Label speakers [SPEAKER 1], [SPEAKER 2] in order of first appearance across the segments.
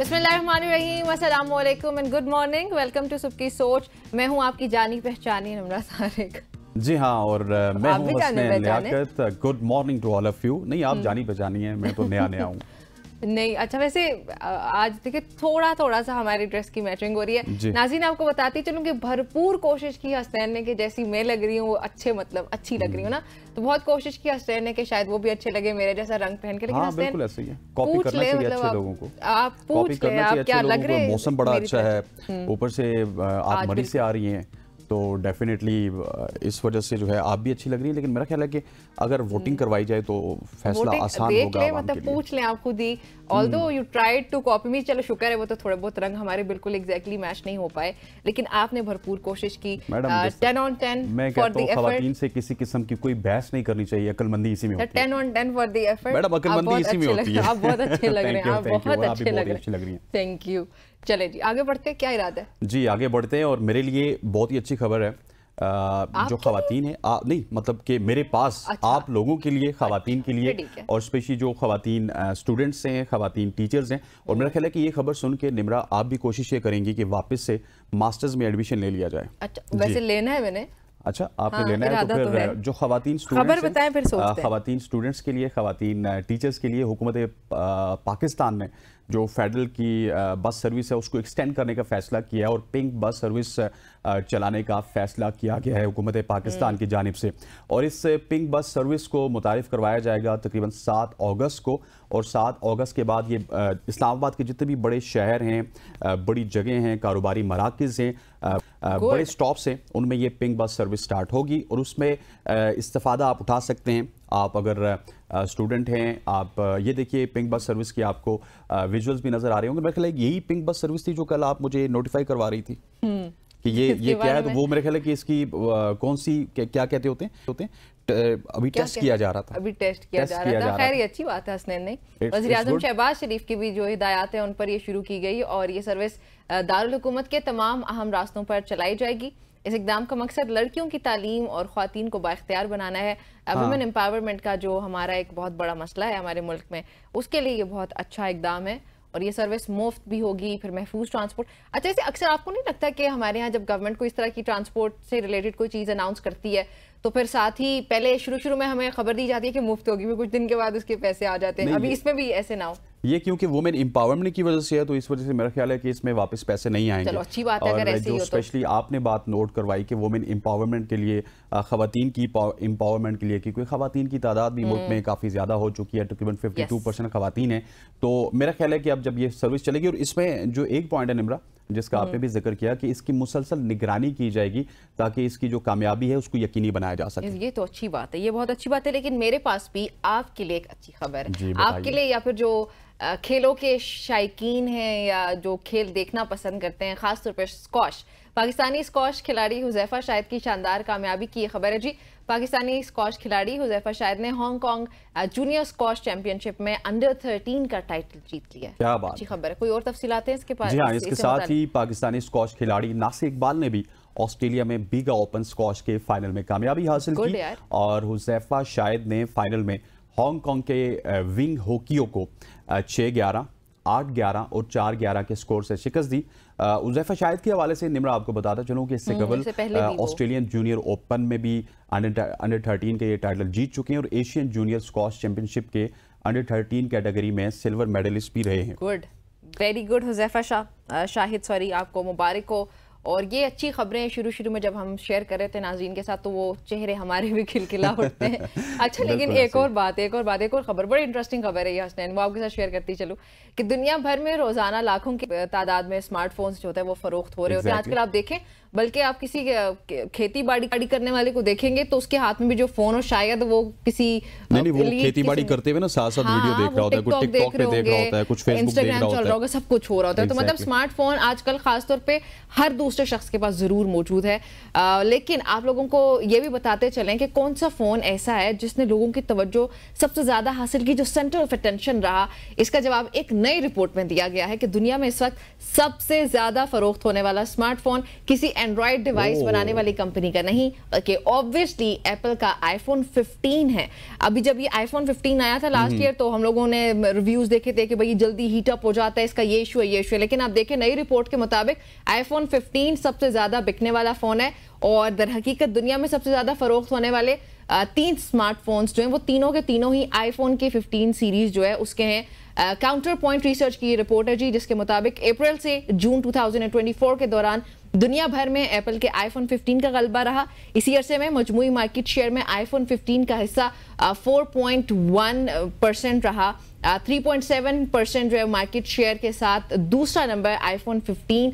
[SPEAKER 1] बिस्मिल्लाहिर्रहमानिर्रहीम and good morning welcome to Sabki Soch मैं हूं आपकी जानी पहचानी सारिक
[SPEAKER 2] जी हाँ और मैं हूं good morning to all of you नहीं आप हम्म। जानी पहचानी है मैं तो नया नया हूँ
[SPEAKER 1] नहीं अच्छा वैसे आज देखिए थोड़ा थोड़ा सा हमारी ड्रेस की मैचिंग हो रही है नाजीन आपको बताती चलूँ कि भरपूर कोशिश की हस्तैन ने कि जैसी मैं लग रही हूँ वो अच्छे मतलब अच्छी लग रही हूँ हम्म। ना तो बहुत कोशिश की हस्तैन ने कि शायद वो भी अच्छे लगे मेरे जैसा रंग पहन के लेकिन हाँ, बिल्कुल ऐसे
[SPEAKER 2] ही है कॉपी करना चाहिए मतलब अच्छे लोगों को आप पूछ ले आप क्या लग रहे हैं मौसम बड़ा अच्छा है हम्म। ऊपर से आप मरीज से आ रही हैं तो डेफिनेटली uh, इस वजह से जो है आप भी अच्छी लग रही है लेकिन मेरा ख्याल है कि अगर वोटिंग हम्म। करवाई जाए तो फैसला आसान होगा ले, मतलब
[SPEAKER 1] पूछ लें आप खुद ही although you tried to copy me चलो शुक्र है वो तो थोड़े बहुत रंग हमारे बिल्कुल एग्जैक्टली exactly मैच नहीं हो पाए लेकिन आपने भरपूर कोशिश की मैडम टेन ऑन टेन मैं खातन
[SPEAKER 2] से किसी किस्म की कोई बहस नहीं करनी चाहिए अकलमंदी इसी में
[SPEAKER 1] ten on ten for the effort madam अकलमंदी इसी में होती है आप बहुत अच्छे लग रहे हैं आप बहुत अच्छे लग रहे हैं थैंक यू चले जी आगे बढ़ते क्या इरादा है
[SPEAKER 2] जी आगे बढ़ते हैं और मेरे लिए बहुत ही अच्छी खबर है आ, जो खातन है आ, नहीं मतलब कि मेरे पास अच्छा। आप लोगों के लिए अच्छा, खातन के लिए और स्पेशली जो खातन स्टूडेंट्स हैं खातन टीचर्स हैं और मेरा ख्याल है कि ये खबर सुन के निमरा आप भी कोशिश ये करेंगी कि वापस से मास्टर्स में एडमिशन ले लिया जाए
[SPEAKER 1] अच्छा वैसे लेना है मैंने
[SPEAKER 2] अच्छा आपने हाँ, लेना है तो फिर तो जो खातन खबर खातन स्टूडेंट्स के लिए खातन टीचर्स के लिए हुकूमत पाकिस्तान ने जो फेडरल की बस सर्विस है उसको एक्सटेंड करने का फैसला किया है और पिंक बस सर्विस चलाने का फैसला किया गया है हुकूमत पाकिस्तान हम्म। की जानब से और इस पिंक बस सर्विस को मुतारफ़ करवाया जाएगा तकरीबन सात अगस्त को और सात अगस्त के बाद ये इस्लामाबाद के जितने भी बड़े शहर हैं बड़ी जगह हैं कारोबारी मराकज़ हैं बड़े स्टॉप्स हैं उनमें ये पिंक बस सर्विस स्टार्ट होगी और उसमें इस्तफ़ादा आप उठा सकते हैं आप अगर स्टूडेंट हैं आप ये देखिए पिंक बस सर्विस की आपको विजुअल्स भी नज़र आ रहे होंगे मेरे ख्याल यही पिंक बस सर्विस थी जो कल आप मुझे नोटिफाई करवा रही थी हम्म। कि ये ये क्या है तो वो मेरे ख्याल है कि इसकी कौन सी क्या, क्या कहते होते हैं होते हैं अभी टेस्ट किया जा रहा था
[SPEAKER 1] अभी टेस्ट किया जा रहा था खैर ये अच्छी बात है हसनैन ने वजी अजम शहबाज शरीफ की भी जो हिदायत है उन पर यह शुरू की गई और ये सर्विस दारकूमत के तमाम अहम रास्तों पर चलाई जाएगी इस इकदाम का मकसद लड़कियों की तालीम और खातन को बाख्तियार बनाना है वुमेन एम्पावरमेंट हाँ। का जो हमारा एक बहुत बड़ा मसला है हमारे मुल्क में उसके लिए ये बहुत अच्छा इकदाम है और ये सर्विस मुफ्त भी होगी फिर महफूज ट्रांसपोर्ट अच्छा इसे अक्सर आपको नहीं लगता कि हमारे यहाँ जब गवर्नमेंट को इस तरह की ट्रांसपोर्ट से रिलेटेड कोई चीज़ अनाउंस करती है तो फिर साथ ही पहले शुरू शुरू में हमें खबर दी जाती है कि मुफ्त होगी फिर कुछ दिन के बाद उसके पैसे आ जाते हैं अभी इसमें भी ऐसे ना हो
[SPEAKER 2] ये क्योंकि वुमेन एम्पावरमेंट की वजह से है तो इस वजह से मेरा ख्याल है कि इसमें वापस पैसे नहीं आएंगे चलो अच्छी बात है अगर ऐसे जो स्पेशली तो। आपने बात नोट करवाई कि वुमेन एम्पावरमेंट के लिए खातन की एम्पावरमेंट के लिए क्योंकि खातन की तादाद भी मुल्क हम्म। में काफ़ी ज़्यादा हो चुकी है तकरीबन फिफ्टी टू परसेंट खातन है तो मेरा ख्याल है कि अब जब ये सर्विस चलेगी और इसमें जो एक पॉइंट है निमरा जिसका आपने हम्म। भी जिक्र किया कि इसकी मुसलसल निगरानी की जाएगी ताकि इसकी जो कामयाबी है उसको यकीनी बनाया जा सके
[SPEAKER 1] ये तो अच्छी बात है ये बहुत अच्छी बात है लेकिन मेरे पास भी आपके लिए एक अच्छी खबर है आपके लिए या फिर जो खेलों के शायकीन हैं या जो खेल देखना पसंद करते हैं खासतौर पर स्कॉश पाकिस्तानी स्कॉश खिलाड़ी हुजैफा शाहिद की शानदार कामयाबी की खबर है जी पाकिस्तानी स्कॉश खिलाड़ी हुजैफा शायद ने हांगकांग जूनियर स्कॉश चैंपियनशिप में अंडर थर्टीन का टाइटल जीत लिया क्या बात अच्छी खबर है कोई और तफसी आते हैं इसके पास जी हाँ इसके साथ ही
[SPEAKER 2] पाकिस्तानी स्कॉश खिलाड़ी नासिर इकबाल ने भी ऑस्ट्रेलिया में बीगा ओपन स्कॉश के फाइनल में कामयाबी हासिल की और हुजैफा शायद ने फाइनल में हांगकांग के विंग होकियो को छह ग्यारह आठ ग्यारह और चार ग्यारह के स्कोर से शिकस्त दी उजैफा शाहिद के हवाले से निमरा आपको बताता चलूँ कि इससे हम्म, कबल ऑस्ट्रेलियन जूनियर ओपन में भी अंडर थर्टीन के ये टाइटल जीत चुके हैं और एशियन जूनियर स्कॉश चैंपियनशिप के अंडर थर्टीन कैटेगरी में सिल्वर मेडलिस्ट भी रहे हैं
[SPEAKER 1] good very good Huzaifa Shah Shahid sorry आपको मुबारक हो और ये अच्छी खबरें शुरू शुरू में जब हम शेयर कर रहे थे नाजीन के साथ तो वो चेहरे हमारे भी खिलखिला उठते हैं अच्छा लेकिन एक और बात एक और बात एक और खबर बड़ी इंटरेस्टिंग खबर है ये हसनैन वो आपके साथ शेयर करती चलो कि दुनिया भर में रोजाना लाखों की तादाद में स्मार्टफोन्स जो होते हैं वो फरोख्त हो रहे होते हैं आजकल आप देखें बल्कि आप किसी खेती बाड़ी बाड़ी करने वाले को देखेंगे तो उसके हाथ में भी जो फोन हो शायद वो किसी नहीं वो खेती बाड़ी करते
[SPEAKER 2] हुए ना साथ साथ वीडियो देख रहा होता है कुछ टिकटॉक पे देख रहा होता है कुछ फेसबुक देख रहा होता है
[SPEAKER 1] सब कुछ हो रहा होता है तो मतलब स्मार्टफोन आजकल खासतौर पर हर दूसरे दूसरे शख्स के पास ज़रूर मौजूद है आ, लेकिन आप लोगों को ये भी बताते चलें कि कौन सा फ़ोन ऐसा है जिसने लोगों की तवज्जो सबसे ज़्यादा हासिल की जो सेंटर ऑफ अटेंशन रहा इसका जवाब एक नई रिपोर्ट में दिया गया है कि दुनिया में इस वक्त सबसे ज़्यादा फरोख्त होने वाला स्मार्टफोन किसी एंड्रॉयड डिवाइस बनाने वाली कंपनी का नहीं कि ऑब्वियसली एप्पल का आईफोन फिफ्टीन है अभी जब ये आईफोन फिफ्टीन आया था लास्ट हम्म। ईयर तो हम लोगों ने रिव्यूज़ देखे थे कि भाई जल्दी हीटअप हो जाता है इसका ये इशू है ये इशू है लेकिन आप देखें नई रिपोर्ट के मुताबिक आईफोन फिफ्टीन फोर्टीन सबसे ज़्यादा बिकने वाला फ़ोन है और दर हकीकत दुनिया में सबसे ज़्यादा फरोख्त होने वाले तीन स्मार्टफोन्स जो हैं वो तीनों के तीनों ही आईफोन के 15 सीरीज़ जो है उसके हैं काउंटर पॉइंट रिसर्च की रिपोर्ट है जी जिसके मुताबिक अप्रैल से जून 2024 के दौरान दुनिया भर में एप्पल के आईफोन 15 का गलबा रहा इसी अरसे में मजमू मार्केट शेयर में आईफोन 15 का हिस्सा 4.1 uh, परसेंट रहा 3.7 uh, परसेंट जो है मार्केट शेयर के साथ दूसरा नंबर आईफोन 15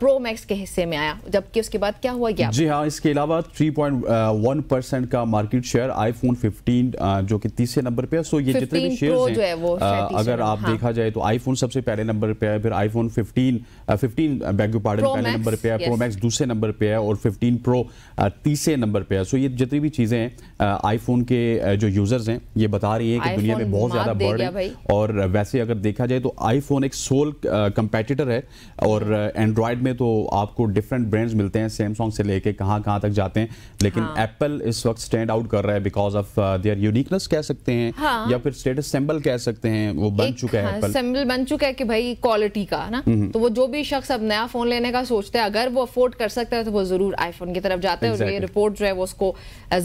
[SPEAKER 1] प्रो मैक्स के हिस्से में आया जबकि उसके बाद क्या हुआ गया जी
[SPEAKER 2] हाँ इसके अलावा 3.1 परसेंट का मार्केट शेयर आईफोन 15 जो कि तीसरे नंबर पे है सो ये जितने भी शेयर्स हैं है वो आ, uh, अगर आप हाँ. देखा जाए तो आईफोन सबसे पहले नंबर पे है फिर आईफोन 15 फिफ्टीन बैग पार्डन पहले नंबर पे है प्रो मैक्स दूसरे नंबर पे है और फिफ्टीन प्रो uh, तीसरे नंबर पे है सो ये जितनी भी चीज़ें हैं आईफोन uh, के uh, जो यूज़र्स हैं ये बता रही है कि दुनिया में बहुत ज़्यादा बढ़ है और वैसे अगर देखा जाए तो आईफोन एक सोल कंपेटिटर है और एंड्रॉयड में तो आपको डिफरेंट ब्रांड्स मिलते हैं सैमसंग से लेके कहाँ कहाँ तक जाते हैं लेकिन एप्पल हाँ। इस वक्त स्टैंड आउट कर रहा है बिकॉज ऑफ देयर यूनिकनेस कह सकते हैं हाँ। या फिर स्टेटस सिंबल कह सकते हैं वो बन चुका है
[SPEAKER 1] सिंबल बन चुका है कि भाई क्वालिटी का ना हम्म, हम्म। तो वो जो भी शख्स अब नया फोन लेने का सोचता है अगर वो अफोर्ड कर सकता है तो वो जरूर आईफोन की तरफ जाते हैं और ये रिपोर्ट जो है वो उसको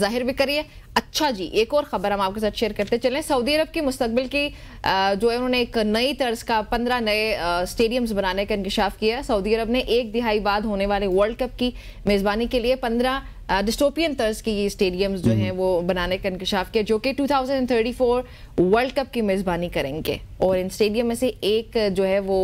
[SPEAKER 1] जाहिर भी करिए अच्छा जी एक और खबर हम आपके साथ शेयर करते चलें सऊदी अरब के मुस्तबिल की जो है उन्होंने एक नई तर्ज का पंद्रह नए स्टेडियम्स बनाने का इंकशाफ किया सऊदी अरब ने एक दिहाई बाद होने वाले वर्ल्ड कप की मेज़बानी के लिए पंद्रह डिस्टोपियन तर्ज की स्टेडियम्स जो हैं हम्म। वो बनाने का इंकशाफ किया जो कि 2034 वर्ल्ड कप की मेज़बानी करेंगे और इन स्टेडियम में से एक जो है वो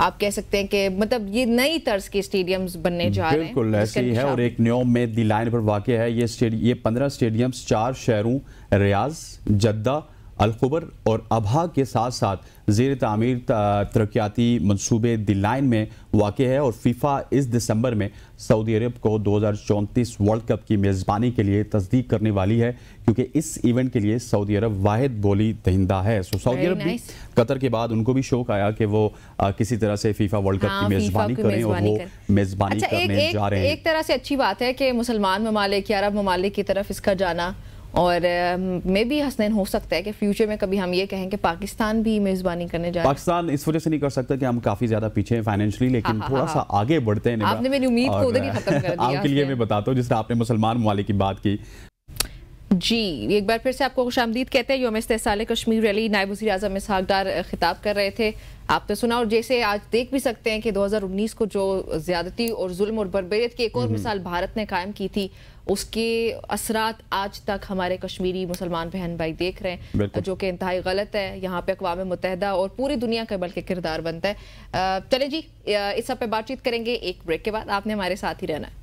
[SPEAKER 1] आप कह सकते हैं कि मतलब ये नई तर्ज के स्टेडियम्स बनने जा रहे हैं बिल्कुल ऐसी है और
[SPEAKER 2] एक न्यो में दी लाइन पर वाक़ है ये ये पंद्रह स्टेडियम्स चार शहरों रियाज जद्दा अलखबर और अभा के साथ साथ जेर तमीर तरक्याती मनसूबे दिलाइन में वाक़ है और फीफा इस दिसंबर में सऊदी अरब को दो हज़ार चौंतीस वर्ल्ड कप की मेज़बानी के लिए तस्दीक करने वाली है क्योंकि इस इवेंट के लिए सऊदी अरब वाद बोली दहिंदा है सो सऊदी अरब भी कतर के बाद उनको भी शौक आया कि वो आ, किसी तरह से फीफा वर्ल्ड कप हाँ, की मेज़बानी करें और वो मेज़बानी अच्छा, करने जा रहे हैं एक
[SPEAKER 1] तरह से अच्छी बात है कि मुसलमान ममालिक अरब ममालिक की तरफ इसका जाना और मे um, भी हसनैन हो सकता है कि फ्यूचर में कभी हम ये कहें कि पाकिस्तान भी मेजबानी करने जाए
[SPEAKER 2] पाकिस्तान इस वजह से नहीं कर सकता कि हम काफी ज्यादा पीछे हैं फाइनेंशियली हाँ, लेकिन हाँ, थोड़ा हाँ, सा आगे बढ़ते हैं आपने मेरी उम्मीद को उधर ही खत्म कर दिया आपके लिए मैं बताता हूँ जिस तरह आपने मुसलमान ममालिक की बात की
[SPEAKER 1] जी एक बार फिर से आपको खुश आमदीद कहते हैं योम इस्तेसाल कश्मीर रैली नायब वजी अजम इसहाकदार खिताब कर रहे थे आपने तो सुना और जैसे आज देख भी सकते हैं कि 2019 को जो ज्यादती और जुल्म और बरबरीत की एक और मिसाल भारत ने कायम की थी उसके असरात आज तक हमारे कश्मीरी मुसलमान बहन भाई देख रहे हैं जो कि इंतहाई गलत है यहाँ पे अकवा मुतहदा और पूरी दुनिया का बल्कि किरदार बनता है चले जी इस सब पे बातचीत करेंगे एक ब्रेक के बाद आपने हमारे साथ ही रहना है